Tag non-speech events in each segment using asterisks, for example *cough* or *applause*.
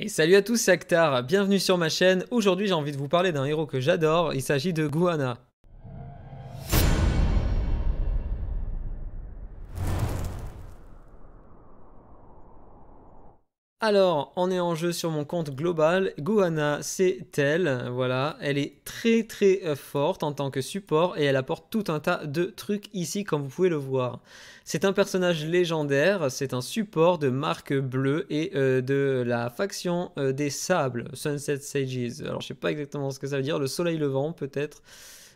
Et salut à tous, c'est bienvenue sur ma chaîne. Aujourd'hui, j'ai envie de vous parler d'un héros que j'adore, il s'agit de Guana. Alors, on est en jeu sur mon compte global. Guana, c'est elle. Voilà, elle est très très euh, forte en tant que support et elle apporte tout un tas de trucs ici, comme vous pouvez le voir. C'est un personnage légendaire, c'est un support de marque bleue et euh, de la faction euh, des sables, Sunset Sages. Alors, je sais pas exactement ce que ça veut dire, le soleil levant peut-être.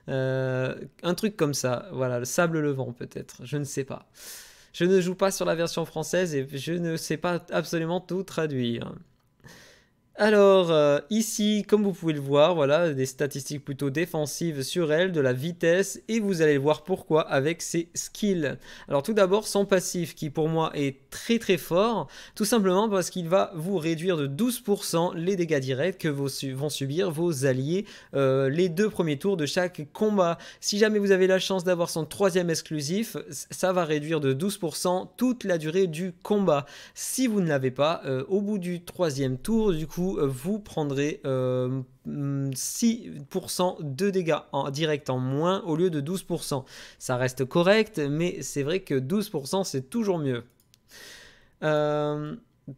un truc comme ça, voilà, le sable levant peut-être, je ne sais pas. Je ne joue pas sur la version française et je ne sais pas absolument tout traduire. Alors euh, ici, comme vous pouvez le voir, voilà des statistiques plutôt défensives sur elle, de la vitesse et vous allez voir pourquoi avec ses skills. Alors tout d'abord son passif qui pour moi est très très fort, tout simplement parce qu'il va vous réduire de 12% les dégâts directs que vont subir vos alliés euh, les deux premiers tours de chaque combat. Si jamais vous avez la chance d'avoir son troisième exclusif, ça va réduire de 12% toute la durée du combat. Si vous ne l'avez pas, euh, au bout du troisième tour, du coup euh, vous prendrez 6% euh, mm, de dégâts en direct en moins au lieu de 12%. Ça reste correct, mais c'est vrai que 12% c'est toujours mieux. Euh...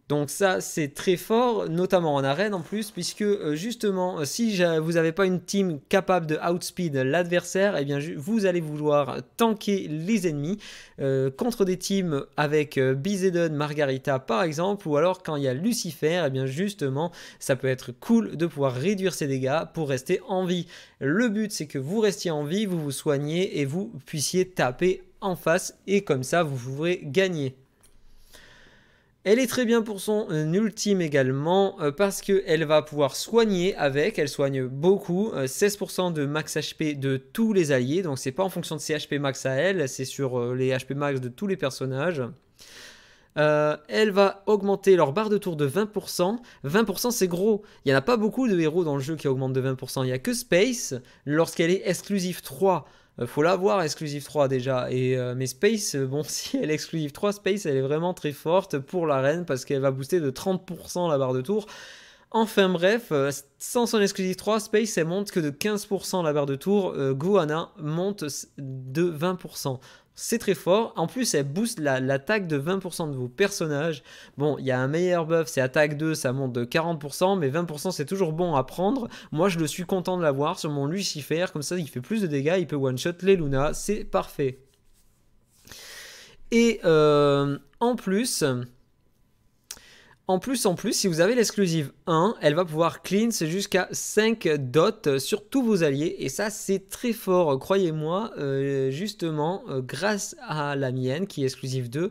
Donc ça, c'est très fort, notamment en arène en plus, puisque euh, justement, euh, si vous n'avez pas une team capable de outspeed l'adversaire, eh bien vous allez vouloir tanker les ennemis euh, contre des teams avec Bizedon, Margarita par exemple, ou alors quand il y a Lucifer, et eh bien justement, ça peut être cool de pouvoir réduire ses dégâts pour rester en vie. Le but, c'est que vous restiez en vie, vous vous soignez et vous puissiez taper en face, et comme ça, vous pourrez gagner. Elle est très bien pour son euh, ultime également euh, parce qu'elle va pouvoir soigner avec, elle soigne beaucoup, 16% euh, de max HP de tous les alliés, donc c'est pas en fonction de ses HP max à elle, c'est sur les HP max de tous les personnages. elle va augmenter leur barre de tour de 20%. 20% c'est gros. Il n'y en a pas beaucoup de héros dans le jeu qui augmentent de 20%. Il n'y a que Space lorsqu'elle est exclusive 3. Euh, faut l'avoir voir exclusive 3 déjà. Et, euh, mais Space, euh, bon, *laughs* si elle est exclusive 3, Space, elle est vraiment très forte pour l'arène parce qu'elle va booster de 30% la barre de tour. Enfin bref, sans son exclusive 3, Space elle monte que de 15% la barre de tour, Guana monte de 20% c'est très fort. En plus, elle booste l'attaque de 20% de vos personnages. Bon, il y a un meilleur buff, c'est attaque 2, ça monte de 40%, mais 20% c'est toujours bon à prendre. Moi, je le suis content de l'avoir sur mon Lucifer, comme ça il fait plus de dégâts, il peut one-shot les Luna, c'est parfait. Et euh, en plus, en plus, en plus, si vous avez l'exclusive 1, elle va pouvoir cleanse jusqu'à 5 dots sur tous vos alliés. Et ça, c'est très fort, croyez-moi. Euh, justement, euh, grâce à la mienne, qui est exclusive 2,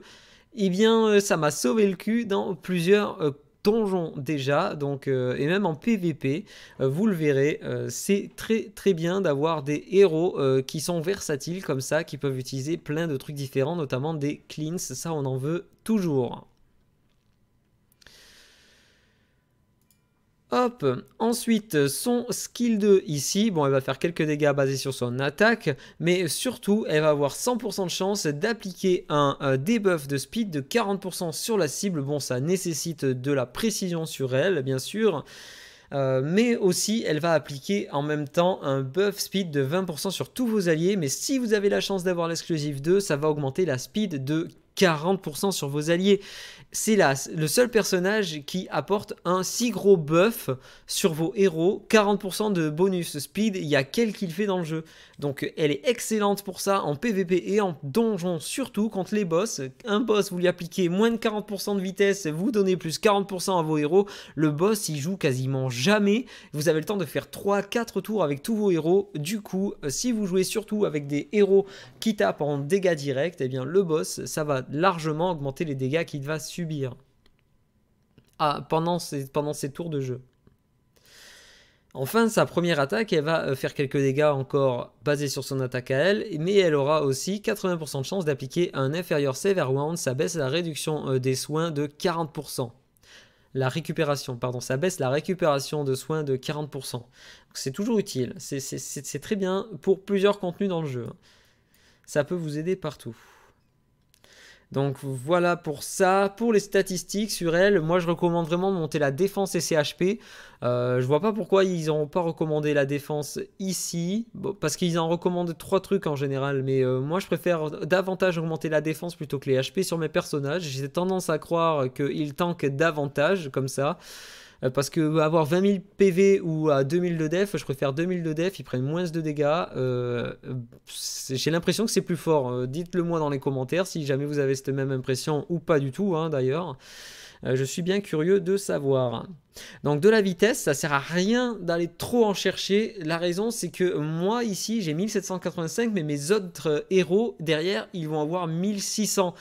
eh bien, euh, ça m'a sauvé le cul dans plusieurs donjons déjà, donc, et même en PvP, vous le verrez, c'est très très bien d'avoir des héros qui sont versatiles comme ça, qui peuvent utiliser plein de trucs différents, notamment des cleans, ça on en veut toujours. Hop, ensuite son skill 2 ici, bon elle va faire quelques dégâts basés sur son attaque, mais surtout elle va avoir 100% de chance d'appliquer un euh, debuff de speed de 40% sur la cible, bon ça nécessite de la précision sur elle bien sûr, euh, mais aussi elle va appliquer en même temps un buff speed de 20% sur tous vos alliés, mais si vous avez la chance d'avoir l'exclusive 2, ça va augmenter la speed de 40% sur vos alliés. C'est là le seul personnage qui apporte un si gros buff sur vos héros, 40% de bonus speed, il y a quel qu'il fait dans le jeu. Donc elle est excellente pour ça en PvP et en donjon, surtout contre les boss. Un boss, vous lui appliquez moins de 40% de vitesse, vous donnez plus 40% à vos héros. Le boss, il joue quasiment jamais. Vous avez le temps de faire 3-4 tours avec tous vos héros. Du coup, si vous jouez surtout avec des héros qui tapent en dégâts directs, eh bien le boss, ça va largement augmenter les dégâts qu'il va subir ah, pendant, ses, tours de jeu. Enfin, sa première attaque, elle va euh, faire quelques dégâts encore basés sur son attaque à elle, mais elle aura aussi 80% de chance d'appliquer un inférieur à wound, ça baisse la réduction euh, des soins de 40%. La récupération, pardon, ça baisse la récupération de soins de 40%. C'est toujours utile, c'est très bien pour plusieurs contenus dans le jeu. Hein. Ça peut vous aider partout. Donc voilà pour ça. Pour les statistiques sur elle, moi je recommande vraiment de monter la défense et CHP. HP, euh, je vois pas pourquoi ils n'ont pas recommandé la défense ici. parce qu'ils en recommandent trois trucs en général. Mais euh, moi je préfère davantage augmenter la défense plutôt que les HP sur mes personnages. J'ai tendance à croire qu'ils tankent davantage comme ça. Euh, parce que avoir 20 000 PV ou à 2000 de def, je préfère 2000 de def, ils prennent moins de dégâts. Euh, j'ai l'impression que c'est plus fort. Euh, dites-le moi dans les commentaires si jamais vous avez cette même impression ou pas du tout hein, d'ailleurs je suis bien curieux de savoir. Donc de la vitesse, ça sert à rien d'aller trop en chercher. La raison, c'est que moi ici, j'ai 1785, mais mes autres héros derrière, ils vont avoir 1600.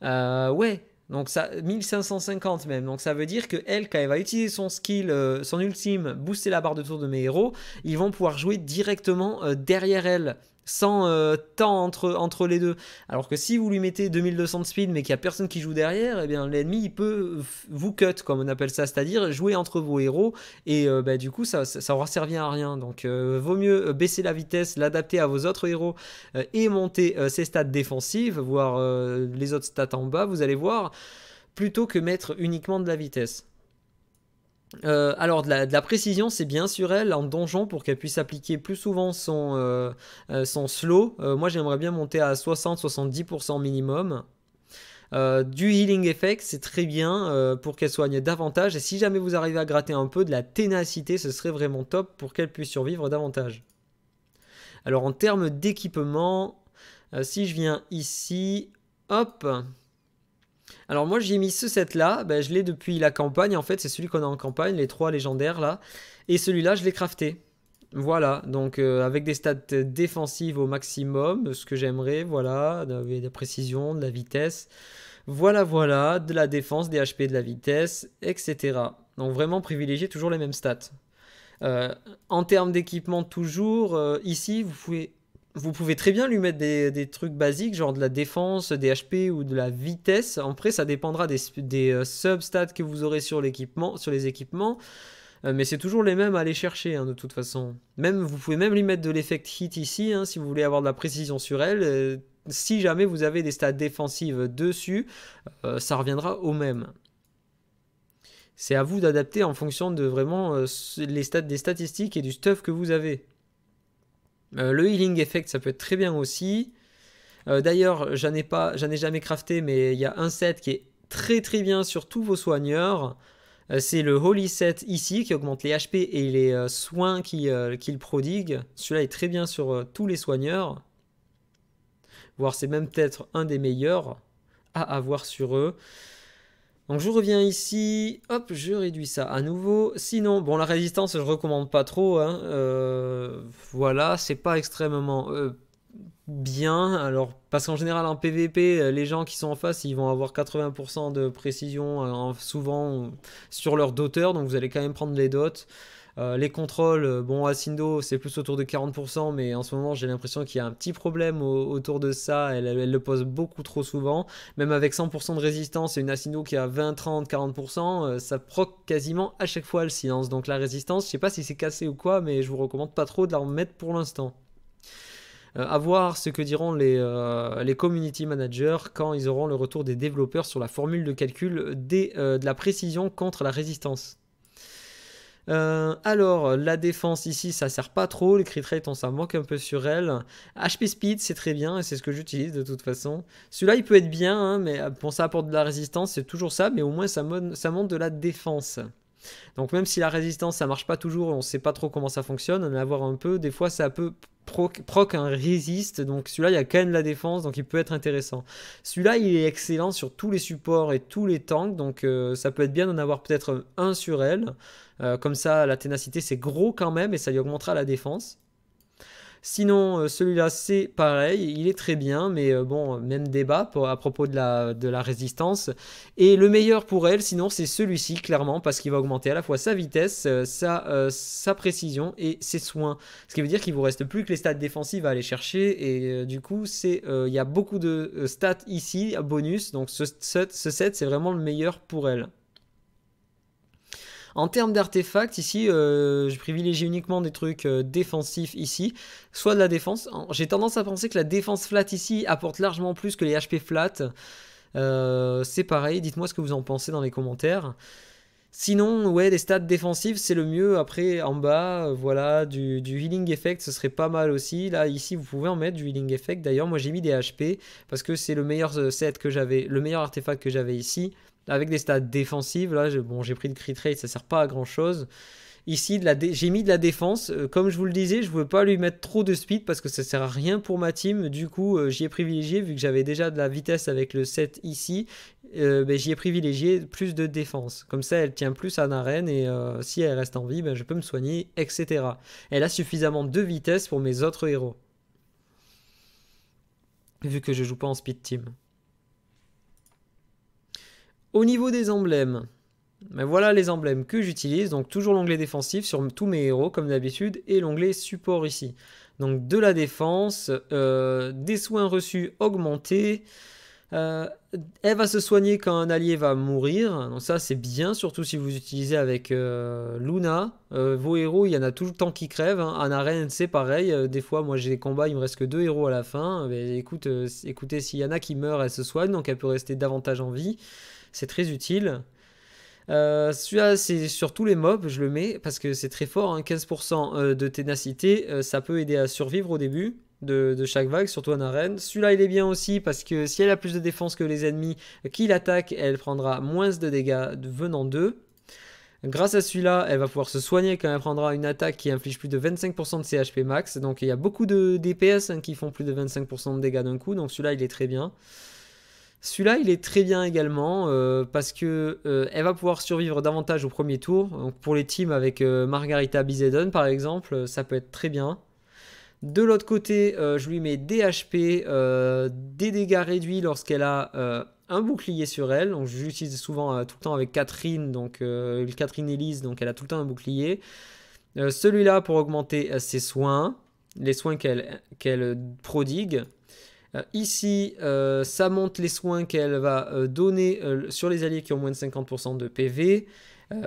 ouais, donc ça, 1550 même. Donc ça veut dire que elle, quand elle va utiliser son skill, euh, son ultime, booster la barre de tour de mes héros, ils vont pouvoir jouer directement euh, derrière elle sans euh, temps entre, les deux. Alors que si vous lui mettez 2200 de speed mais qu'il n'y a personne qui joue derrière, eh bien l'ennemi il peut vous cut, comme on appelle ça, c'est-à-dire jouer entre vos héros, et euh, bah, du coup ça, ça, aura servi à rien. Donc euh, vaut mieux baisser la vitesse, l'adapter à vos autres héros, et monter ses stats défensives, voire les autres stats en bas, vous allez voir, plutôt que mettre uniquement de la vitesse. Euh, alors de la, précision, c'est bien sur elle en donjon pour qu'elle puisse appliquer plus souvent son, euh, euh, son slow. moi j'aimerais bien monter à 60-70% minimum. du healing effect, c'est très bien pour qu'elle soigne davantage. Et si jamais vous arrivez à gratter un peu de la ténacité, ce serait vraiment top pour qu'elle puisse survivre davantage. Alors en termes d'équipement, si je viens ici, hop, alors moi j'ai mis ce set là, ben, je l'ai depuis la campagne en fait, c'est celui qu'on a en campagne, les trois légendaires là. Et celui-là je l'ai crafté. Voilà, donc euh, avec des stats défensives au maximum, ce que j'aimerais, voilà, de, la précision, de la vitesse, voilà, voilà, de la défense, des HP, de la vitesse, etc. Donc vraiment privilégier toujours les mêmes stats. Euh, en termes d'équipement toujours, euh, ici vous pouvez vous pouvez très bien lui mettre des, trucs basiques, genre de la défense, des HP ou de la vitesse. Après, ça dépendra des, euh, substats que vous aurez sur, l'équipement, sur les équipements. Euh, mais c'est toujours les mêmes à aller chercher, hein, de toute façon. Même, vous pouvez même lui mettre de l'effect hit ici, hein, si vous voulez avoir de la précision sur elle. Euh, si jamais vous avez des stats défensives dessus, ça reviendra au même. C'est à vous d'adapter en fonction de vraiment les stats, des statistiques et du stuff que vous avez. Euh, le healing effect, ça peut être très bien aussi. Euh, d'ailleurs, j'en ai ai jamais crafté, mais il y a un set qui est très très bien sur tous vos soigneurs. Euh, c'est le Holy Set ici qui augmente les HP et les soins qu'il prodigue. Celui-là est très bien sur tous les soigneurs. Voire c'est même peut-être un des meilleurs à avoir sur eux. Donc je reviens ici, hop, je réduis ça à nouveau. Sinon, bon, la résistance, je recommande pas trop. Hein. Euh, voilà, c'est pas extrêmement euh, bien. Alors, parce qu'en général, en PVP, euh, les gens qui sont en face, ils vont avoir 80% de précision, souvent sur leur doteur, donc vous allez quand même prendre les dots. Euh, les contrôles, euh, bon, Asindo, c'est plus autour de 40%, mais en ce moment, j'ai l'impression qu'il y a un petit problème autour de ça. Elle, le pose beaucoup trop souvent. Même avec 100% de résistance et une Asindo qui a 20, 30, 40%, ça proc quasiment à chaque fois le silence. Donc la résistance, je sais pas si c'est cassé ou quoi, mais je vous recommande pas trop de la remettre pour l'instant. A euh, voir ce que diront les, community managers quand ils auront le retour des développeurs sur la formule de calcul de la précision contre la résistance. Euh, alors, la défense ici, ça sert pas trop. Les crit rate, on s'en moque un peu sur elle. HP speed, c'est très bien et c'est ce que j'utilise de toute façon. Celui-là, il peut être bien, hein, mais euh, pour ça apporte de la résistance, c'est toujours ça, mais au moins ça, ça monte de la défense. Donc même si la résistance ça marche pas toujours, on sait pas trop comment ça fonctionne, en avoir un peu, des fois ça peut proc, proc un résiste, donc celui-là il y a quand même de la défense, donc il peut être intéressant. Celui-là il est excellent sur tous les supports et tous les tanks, donc euh, ça peut être bien d'en avoir peut-être un sur elle, euh, comme ça la ténacité c'est gros quand même et ça lui augmentera la défense. Sinon, euh, celui-là, c'est pareil, il est très bien, mais euh, bon, même débat à propos de la, de la résistance. Et le meilleur pour elle, sinon, c'est celui-ci, clairement, parce qu'il va augmenter à la fois sa vitesse, euh, sa, sa précision et ses soins. Ce qui veut dire qu'il vous reste plus que les stats défensives à aller chercher, et du coup, il y a beaucoup de stats ici, à bonus, donc ce, ce set, c'est vraiment le meilleur pour elle. En termes d'artefacts, ici, euh, je privilégie uniquement des trucs euh, défensifs ici, soit de la défense. J'ai tendance à penser que la défense flat ici apporte largement plus que les HP flat. Euh, c'est pareil, dites-moi ce que vous en pensez dans les commentaires. Sinon, ouais, des stats défensives, c'est le mieux. Après, en bas, voilà, du, du, healing effect, ce serait pas mal aussi. Là, ici, vous pouvez en mettre du healing effect. D'ailleurs, moi, j'ai mis des HP parce que c'est le meilleur set que j'avais, le meilleur artefact que j'avais ici. Avec des stats défensives, là, bon, j'ai pris de crit rate, ça sert pas à grand chose. Ici, j'ai mis de la défense. Euh, comme je vous le disais, je ne veux pas lui mettre trop de speed parce que ça ne sert à rien pour ma team. Du coup, euh, j'y ai privilégié, vu que j'avais déjà de la vitesse avec le set ici, euh, ben, j'y ai privilégié plus de défense. Comme ça, elle tient plus à Narène. et si elle reste en vie, ben, je peux me soigner, etc. Elle a suffisamment de vitesse pour mes autres héros. Vu que je joue pas en speed team. Au niveau des emblèmes, voilà les emblèmes que j'utilise. Donc toujours l'onglet défensif sur tous mes héros comme d'habitude et l'onglet support ici. Donc de la défense, euh, des soins reçus augmentés. elle euh, va se soigner quand un allié va mourir. Donc ça c'est bien, surtout si vous utilisez avec euh, Luna. vos héros, il y en a tout le temps qui crèvent. Un En arène c'est pareil. des fois moi j'ai des combats, il me reste que deux héros à la fin. Mais écoutez, s'il y en a qui meurent, elle se soigne, donc elle peut rester davantage en vie c'est très utile. Euh, celui-là, c'est sur tous les mobs, je le mets parce que c'est très fort. 15% hein. euh, de ténacité, euh, ça peut aider à survivre au début. De, chaque vague, surtout en arène. Celui-là, il est bien aussi parce que si elle a plus de défense que les ennemis qui l'attaquent, elle prendra moins de dégâts venant d'eux. Grâce à celui-là, elle va pouvoir se soigner quand elle prendra une attaque qui inflige plus de 25% de CHP max. Donc il y a beaucoup de DPS hein, qui font plus de 25% de dégâts d'un coup, donc celui-là, il est très bien. Celui-là, il est très bien également euh, parce que euh, elle va pouvoir survivre davantage au premier tour. Donc pour les teams avec euh, Margarita Bizedon par exemple, ça peut être très bien. De l'autre côté, je lui mets des HP, des dégâts réduits lorsqu'elle a un bouclier sur elle. Donc j'utilise souvent tout le temps avec Catherine, donc Catherine Elise, donc elle a tout le temps un bouclier. Celui-là pour augmenter ses soins, les soins qu'elle prodigue. Euh, ici, euh, ça monte les soins qu'elle va euh, donner sur les alliés qui ont moins de 50% de PV.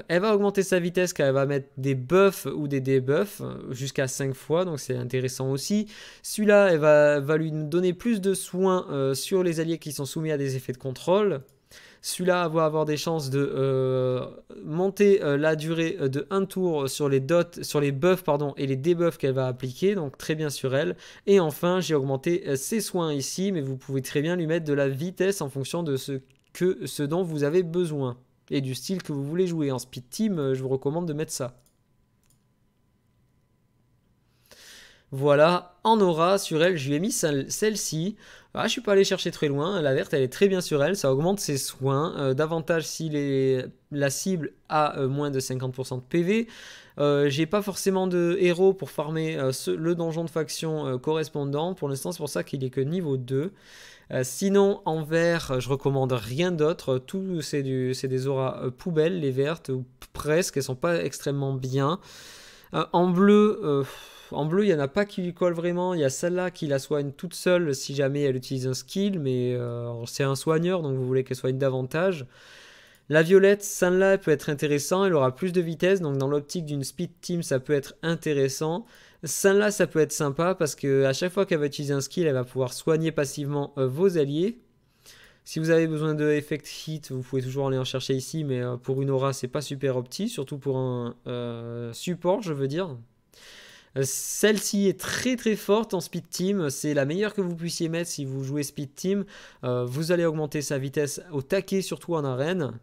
elle va augmenter sa vitesse car elle va mettre des buffs ou des debuffs jusqu'à 5 fois, donc c'est intéressant aussi. Celui-là, elle va, va, lui donner plus de soins sur les alliés qui sont soumis à des effets de contrôle. Celui-là va avoir des chances de euh, monter euh, la durée euh, de un tour sur les sur les buffs pardon, et les debuffs qu'elle va appliquer, donc très bien sur elle. Et enfin, j'ai augmenté ses soins ici, mais vous pouvez très bien lui mettre de la vitesse en fonction de ce, que, ce dont vous avez besoin et du style que vous voulez jouer. En speed team, je vous recommande de mettre ça. Voilà, en aura, sur elle, je lui ai mis celle-ci. Ah, je suis pas allé chercher très loin, la verte, elle est très bien sur elle, ça augmente ses soins, euh, davantage si la cible a euh, moins de 50% de PV. Euh, j'ai pas forcément de héros pour farmer le donjon de faction correspondant, pour l'instant c'est pour ça qu'il est que niveau 2. sinon, en vert, je recommande rien d'autre, tout c'est des auras poubelles, les vertes, ou presque, elles sont pas extrêmement bien. Euh, en bleu, euh, en bleu, il n'y en a pas qui lui colle vraiment. Il y a celle-là qui la soigne toute seule si jamais elle utilise un skill, mais euh, c'est un soigneur, donc vous voulez qu'elle soigne davantage. La violette, celle-là, peut être intéressant, elle aura plus de vitesse, donc dans l'optique d'une speed team, ça peut être intéressant. Celle-là, ça peut être sympa parce que à chaque fois qu'elle va utiliser un skill, elle va pouvoir soigner passivement vos alliés. Si vous avez besoin de effect hit, vous pouvez toujours aller en chercher ici, mais euh, pour une aura, c'est pas super opti, surtout pour un euh, support, je veux dire. Euh, celle-ci est très très forte en speed team, c'est la meilleure que vous puissiez mettre si vous jouez speed team. vous allez augmenter sa vitesse au taquet, surtout en arène.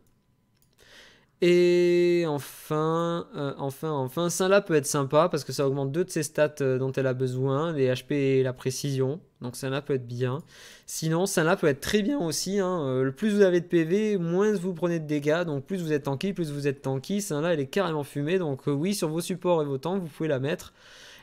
Et enfin, euh, enfin, enfin, celle-là peut être sympa parce que ça augmente deux de ses stats euh, dont elle a besoin, les HP et la précision. Donc ça là peut être bien. Sinon, ça là peut être très bien aussi. Hein. Euh, le plus vous avez de PV, moins vous prenez de dégâts. Donc plus vous êtes tanky, plus vous êtes tanky. ça là elle est carrément fumée. Donc oui, sur vos supports et vos tanks, vous pouvez la mettre.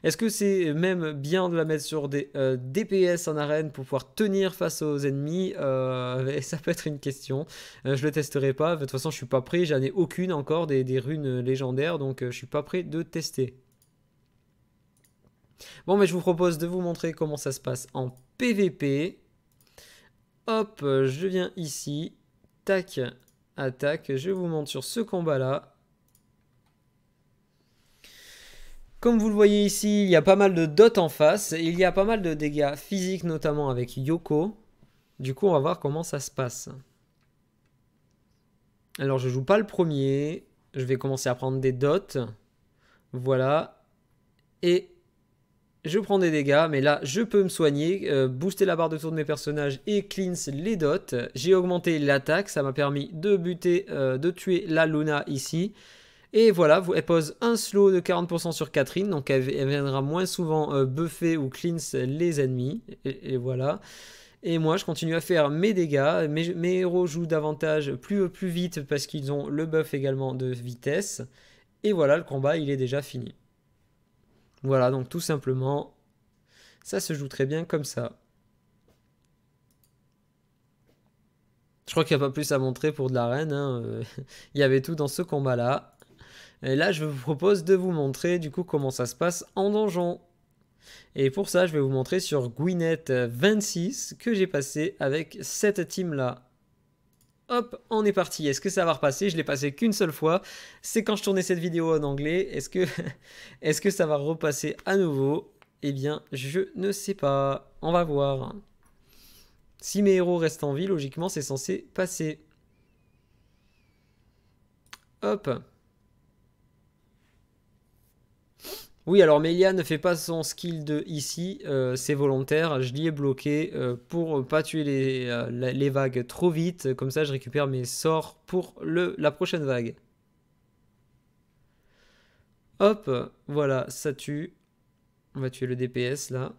Est-ce que c'est même bien de la mettre sur des euh, DPS en arène pour pouvoir tenir face aux ennemis euh, *laughs* Ça peut être une question. je euh, je le testerai pas. De toute façon, je suis pas prêt. J'en ai aucune encore des, runes légendaires, donc je suis pas prêt de tester. Bon, mais je vous propose de vous montrer comment ça se passe en PVP. Hop, je viens ici. Tac, attaque. Je vous montre sur ce combat-là. Comme vous le voyez ici, il y a pas mal de dots en face. Il y a pas mal de dégâts physiques, notamment avec Yoko. Du coup, on va voir comment ça se passe. Alors, je joue pas le premier. Je vais commencer à prendre des dots. Voilà. Et je prends des dégâts, mais là, je peux me soigner, euh, booster la barre de tour de mes personnages et cleanse les dots. J'ai augmenté l'attaque, ça m'a permis de buter, euh, de tuer la Luna ici. Et voilà, elle pose un slow de 40% sur Catherine, donc elle, viendra moins souvent euh, buffer ou cleanse les ennemis. Et, voilà. Et moi, je continue à faire mes dégâts. Mes, héros jouent davantage, plus, plus vite, parce qu'ils ont le buff également de vitesse. Et voilà, le combat, il est déjà fini. Voilà, donc tout simplement, ça se joue très bien comme ça. Je crois qu'il n'y a pas plus à montrer pour de l'arène, hein, euh, *laughs* il y avait tout dans ce combat-là. Et là, je vous propose de vous montrer du coup comment ça se passe en donjon. Et pour ça, je vais vous montrer sur Gwyneth 26 que j'ai passé avec cette team là. Hop, on est parti. Est-ce que ça va repasser Je l'ai passé qu'une seule fois. C'est quand je tournais cette vidéo en anglais. Est-ce que, *laughs* est que ça va repasser à nouveau Eh bien, je ne sais pas. On va voir. Si mes héros restent en vie, logiquement, c'est censé passer. Hop. Oui, alors Melia ne fait pas son skill de ici, euh, c'est volontaire. Je l'y ai bloqué pour euh, pour pas tuer euh, les, vagues trop vite. Comme ça, je récupère mes sorts pour le, la prochaine vague. Hop, voilà, ça tue. On va tuer le DPS là.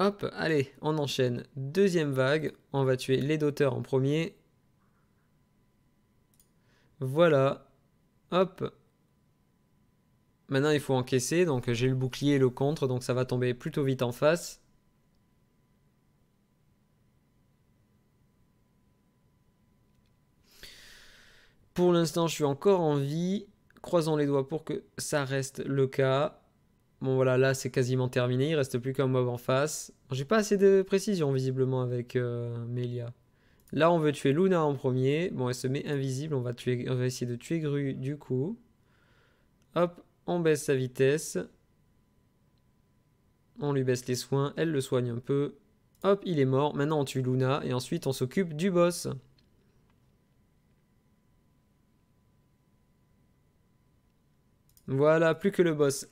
Hop, allez, on enchaîne. Deuxième vague, on va tuer les doteurs en premier. Voilà. Hop. Maintenant, il faut encaisser. Donc, j'ai le bouclier et le contre. Donc, ça va tomber plutôt vite en face. Pour l'instant, je suis encore en vie. Croisons les doigts pour que ça reste le cas. Bon, voilà, là, c'est quasiment terminé. Il reste plus qu'un mob en face. J'ai pas assez de précision, visiblement, avec euh, Melia. Là, on veut tuer Luna en premier. Bon, elle se met invisible. On va, tuer, essayer de tuer Gru du coup. Hop, on baisse sa vitesse. On lui baisse les soins. Elle le soigne un peu. Hop, il est mort. Maintenant, on tue Luna. Et ensuite, on s'occupe du boss. Voilà, plus que le boss.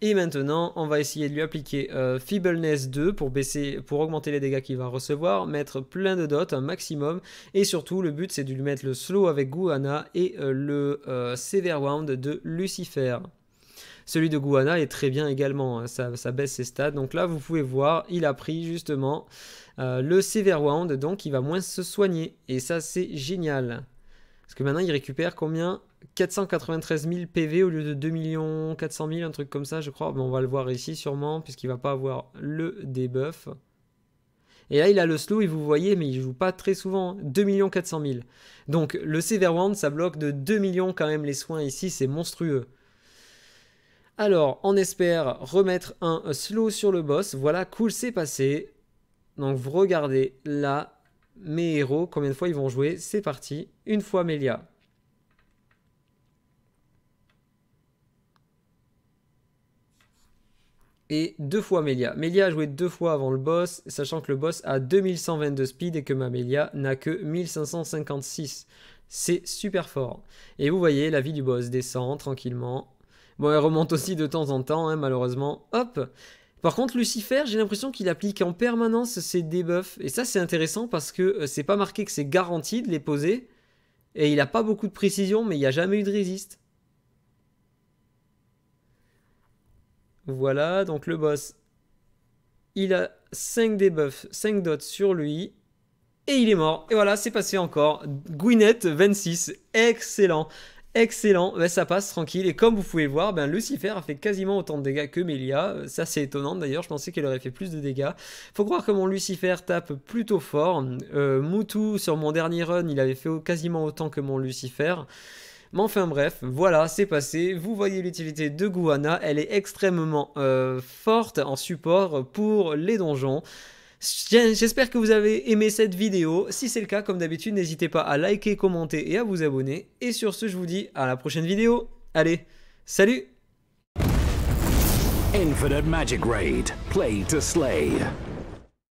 Et maintenant, on va essayer de lui appliquer euh, Feebleness 2 pour, baisser, pour augmenter les dégâts qu'il va recevoir, mettre plein de dots, un maximum, et surtout, le but c'est de lui mettre le slow avec Guana et euh, le euh, Sever Wound de Lucifer. Celui de Guana est très bien également, hein, ça, baisse ses stats. Donc là, vous pouvez voir, il a pris justement le Sever Wound, donc il va moins se soigner, et ça c'est génial. Parce que maintenant, il récupère combien 493 000 PV au lieu de 2 400 000, un truc comme ça, je crois. Mais on va le voir ici sûrement, puisqu'il va pas avoir le debuff. Et là, il a le slow, et vous voyez, mais il joue pas très souvent. 2 400 000. Donc, le Sever Wand, ça bloque de 2 millions quand même les soins ici, c'est monstrueux. Alors, on espère remettre un slow sur le boss. Voilà, cool, c'est passé. Donc, vous regardez là, mes héros, combien de fois ils vont jouer. C'est parti, une fois Melia. et deux fois Melia. Melia a joué deux fois avant le boss, sachant que le boss a 2122 speed et que ma Melia n'a que 1556. C'est super fort. Et vous voyez, la vie du boss descend tranquillement. Bon, elle remonte aussi de temps en temps, hein, malheureusement. Hop par contre, Lucifer, j'ai l'impression qu'il applique en permanence ses debuffs. Et ça, c'est intéressant parce que euh, c'est pas marqué que c'est garanti de les poser. Et il a pas beaucoup de précision, mais il n'y a jamais eu de résiste. Voilà, donc le boss, il a 5 debuffs, 5 dots sur lui. Et il est mort. Et voilà, c'est passé encore. Gwyneth 26. Excellent. Excellent, ben, ça passe tranquille. Et comme vous pouvez voir, ben, Lucifer a fait quasiment autant de dégâts que Melia. Ça, c'est étonnant d'ailleurs. Je pensais qu'elle aurait fait plus de dégâts. Faut croire que mon Lucifer tape plutôt fort. Euh, Moutou, sur mon dernier run, il avait fait quasiment autant que mon Lucifer. Mais enfin bref, voilà, c'est passé. Vous voyez l'utilité de Guana, elle est extrêmement euh, forte en support pour les donjons. J'espère que vous avez aimé cette vidéo. Si c'est le cas, comme d'habitude, n'hésitez pas à liker, commenter et à vous abonner. Et sur ce, je vous dis à la prochaine vidéo. Allez, salut Infinite Magic Raid, play to slay.